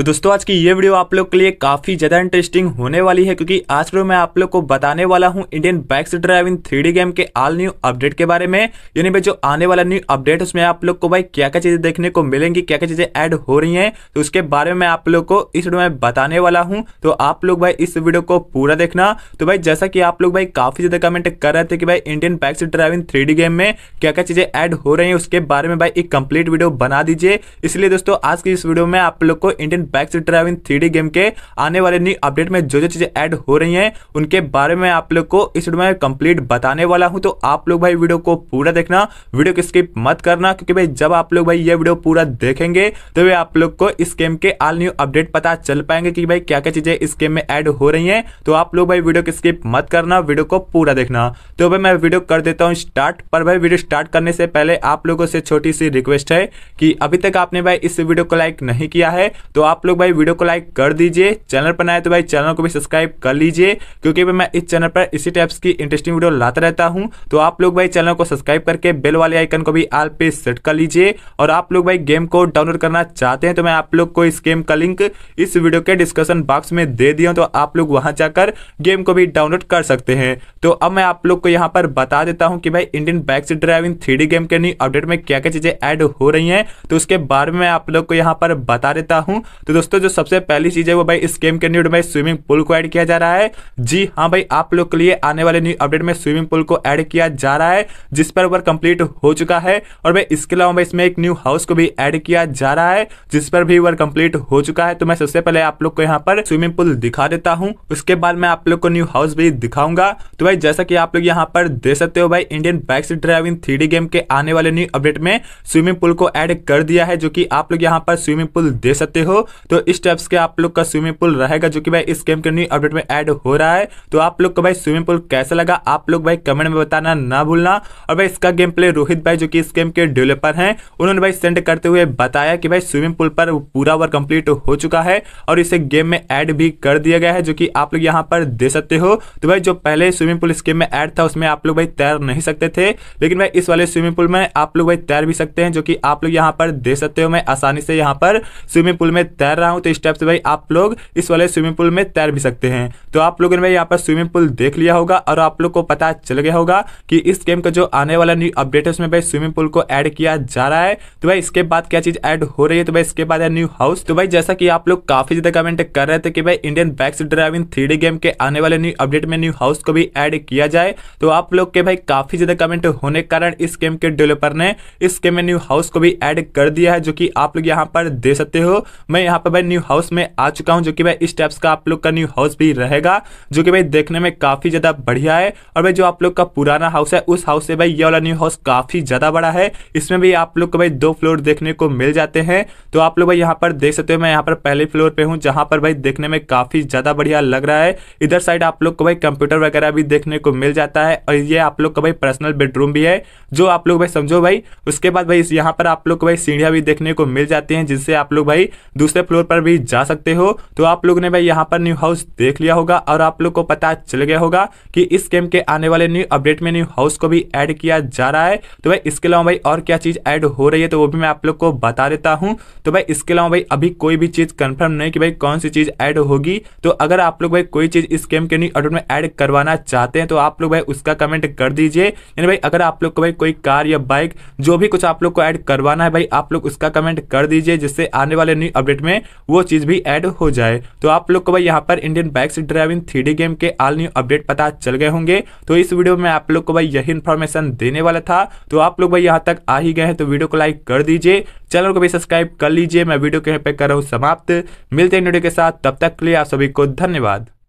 तो दोस्तों आज की ये वीडियो आप लोग के लिए काफी ज्यादा इंटरेस्टिंग होने वाली है क्योंकि आज वीडियो में आप लोग को बताने वाला हूँ Indian bikes driving three game के ऑल न्यू अपडेट के बारे में यानी भाई जो आने वाला न्यू अपडेट उसमें आप लोग को भाई क्या क्या चीजें देखने को मिलेंगी क्या क्या चीजें ऐड हो रही है तो उसके बारे में आप लोग को इस वीडियो में बताने वाला हूँ तो आप लोग भाई इस वीडियो को पूरा देखना तो भाई जैसा की आप लोग भाई काफी ज्यादा कमेंट कर रहे थे कि भाई Indian bike driving three game में क्या क्या चीजें ऐड हो रही है उसके बारे में भाई एक कम्प्लीट वीडियो बना दीजिए इसलिए दोस्तों आज की इस वीडियो में आप लोग को Indian bike to drive in three game के आने वाले न्यू अपडेट में जो जो चीज़ें ऐड हो रही हैं उनके बारे में आप लोग को इस वीडियो में कंप्लीट बताने वाला हूं तो आप लोग भाई वीडियो को पूरा देखना वीडियो को स्किप मत करना क्योंकि भाई जब आप लोग भाई ये वीडियो पूरा देखेंगे तो वे आप लोग को इस गेम के आल न्यू अपडेट पता चल पाएंगे कि भाई क्या क्या चीजें इस गेम में ऐड हो रही हैं तो आप लोग भाई वीडियो को स्किप मत करना वीडियो को पूरा देखना तो भाई मैं वीडियो कर देता हूँ स्टार्ट पर भाई वीडियो स्टार्ट करने से पहले आप लोगों से छोटी सी रिक्वेस्ट है कि अभी तक आपने भाई इस वीडियो को लाइक नहीं किया है तो आप आप लोग भाई वीडियो को लाइक कर दीजिए चैनल पर आए तो भाई चैनल को भी सब्सक्राइब कर लीजिए क्योंकि भाई मैं इस चैनल पर इसी टाइप्स की इंटरेस्टिंग वीडियो लाता रहता हूँ तो आप लोग भाई चैनल को सब्सक्राइब करके बेल वाले आइकन को भी आल पे सेट कर लीजिए और आप लोग भाई गेम को डाउनलोड करना चाहते हैं तो मैं आप लोग को इस गेम का लिंक इस वीडियो के डिस्कशन बॉक्स में दे दिया तो आप लोग वहां जाकर गेम को भी डाउनलोड कर सकते हैं तो अब मैं आप लोग को यहाँ पर बता देता हूँ कि भाई Indian bike driving three game के न्यू अपडेट में क्या क्या चीजें ऐड हो रही हैं तो उसके बारे में आप लोग को यहाँ पर बता देता हूँ तो दोस्तों जो सबसे पहली चीज है वो भाई इस गेम के न्यूड में स्विमिंग पूल को ऐड किया जा रहा है जी हाँ भाई आप लोग के लिए आने वाले न्यू अपडेट में स्विमिंग पूल को ऐड किया जा रहा है जिस पर वर्क कंप्लीट हो चुका है और भाई इसके अलावा भाई इसमें एक न्यू हाउस को भी ऐड किया जा रहा है जिस पर भी वर्क कंप्लीट हो चुका है तो मैं सबसे पहले आप लोग को यहाँ पर स्विमिंग पूल दिखा देता हूँ उसके बाद मैं आप लोग को न्यू हाउस भी दिखाऊंगा तो भाई जैसा की आप लोग यहाँ पर दे सकते हो भाई Indian bikes driving three game के आने वाले न्यू अपडेट में स्विमिंग पूल को एड कर दिया है जो की आप लोग यहाँ पर स्विमिंग पूल दे सकते हो तो इस टाइप्स के आप लोग का स्विमिंग पूल रहेगा जो कि भाई इस गेम के न्यू अपडेट में ऐड हो रहा है तो आप लोग को भाई स्विमिंग पूल कैसा लगा आप लोग भाई कमेंट में बताना ना भूलना और भाई इसका गेम प्ले रोहित भाई जो कि इस गेम के डेवलपर हैं उन्होंने भाई सेंड करते हुए बताया कि भाई स्विमिंग पूल पर पूरा ओवर कंप्लीट हो चुका है और इसे गेम में ऐड भी कर दिया गया है जो कि आप लोग यहाँ पर दे सकते हो तो भाई जो पहले स्विमिंग पूल इस गेम में ऐड था उसमें आप लोग भाई तैर नहीं सकते थे लेकिन भाई इस वाले स्विमिंग पूल में आप लोग भाई तैर भी सकते हैं जो कि आप लोग यहाँ पर दे सकते हो मैं आसानी से यहाँ पर स्विमिंग पूल में तैर रहा हूँ तो इस टाइप से भाई आप लोग इस वाले स्विमिंग पूल में तैर भी सकते हैं तो आप लोगों ने भाई यहाँ पर स्विमिंग पूल देख लिया होगा और आप लोग को पता चल गया होगा कि इस गेम का जो आने वाला न्यू अपडेट है उसमें भाई स्विमिंग पूल को ऐड किया जा रहा है तो भाई इसके बाद क्या चीज ऐड हो रही है तो भाई इसके बाद है न्यू हाउस तो भाई जैसा कि आप लोग काफी ज्यादा कमेंट कर रहे थे कि भाई Indian bikes driving three game के आने वाले न्यू अपडेट में न्यू हाउस को भी एड किया जाए तो आप लोग के भाई काफी ज्यादा कमेंट होने के कारण इस गेम के डेवलपर ने इस गेम में न्यू हाउस को भी एड कर दिया है जो कि आप लोग यहाँ पर दे सकते हो मैं यहाँ पे भाई न्यू हाउस में आ चुका हूँ जो कि भाई इस टाइप्स का आप लोग का न्यू हाउस भी रहेगा जो कि भाई देखने में काफी ज्यादा बढ़िया है और भाई जो आप लोग का पुराना हाउस है उस हाउस से भाई ये वाला न्यू हाउस काफी ज्यादा बड़ा है इसमें भी आप लोग को भाई दो फ्लोर देखने को मिल जाते हैं तो आप लोग भाई यहाँ पर देख सकते हो मैं यहाँ पर पहले फ्लोर पे हूँ जहाँ पर भाई देखने में काफी ज्यादा बढ़िया लग रहा है इधर साइड आप लोग को भाई कंप्यूटर वगैरह भी देखने को मिल जाता है और ये आप लोग का भाई पर्सनल बेडरूम भी है जो आप लोग भाई समझो भाई उसके बाद भाई यहाँ पर आप लोग को भाई सीढ़िया भी देखने को मिल जाती है जिससे आप लोग भाई दूसरे दूसरे फ्लोर पर भी जा सकते हो तो आप लोग ने भाई यहाँ पर न्यू हाउस देख लिया होगा और आप लोग को पता चल गया होगा कि इस गेम के आने वाले न्यू अपडेट में न्यू हाउस को भी ऐड किया जा रहा है तो भाई इसके अलावा भाई और क्या चीज़ ऐड हो रही है तो वो भी मैं आप लोग को बता देता हूँ तो भाई इसके अलावा भाई अभी कोई भी चीज़ कन्फर्म नहीं कि भाई कौन सी चीज़ ऐड होगी तो अगर आप लोग भाई कोई चीज़ इस गेम के न्यू अपडेट में एड करवाना चाहते हैं तो आप लोग भाई उसका कमेंट कर दीजिए यानी भाई अगर आप लोग को भाई कोई कार या बाइक जो भी कुछ आप लोग को ऐड करवाना है भाई आप लोग उसका कमेंट कर दीजिए जिससे आने वाले न्यू अपडेट में में वो चीज़ भी ऐड हो जाए तो आप लोग को भाई यहाँ पर Indian bikes driving three game के आल न्यू अपडेट पता चल गए होंगे तो इस वीडियो में आप लोग को भाई यही इन्फॉर्मेशन देने वाला था तो आप लोग भाई यहाँ तक आ ही गए हैं तो वीडियो को लाइक कर दीजिए चैनल को भी सब्सक्राइब कर लीजिए मैं वीडियो के पे कर रहा हूँ समाप्त मिलते हैं वीडियो के साथ तब तक के लिए आप सभी को धन्यवाद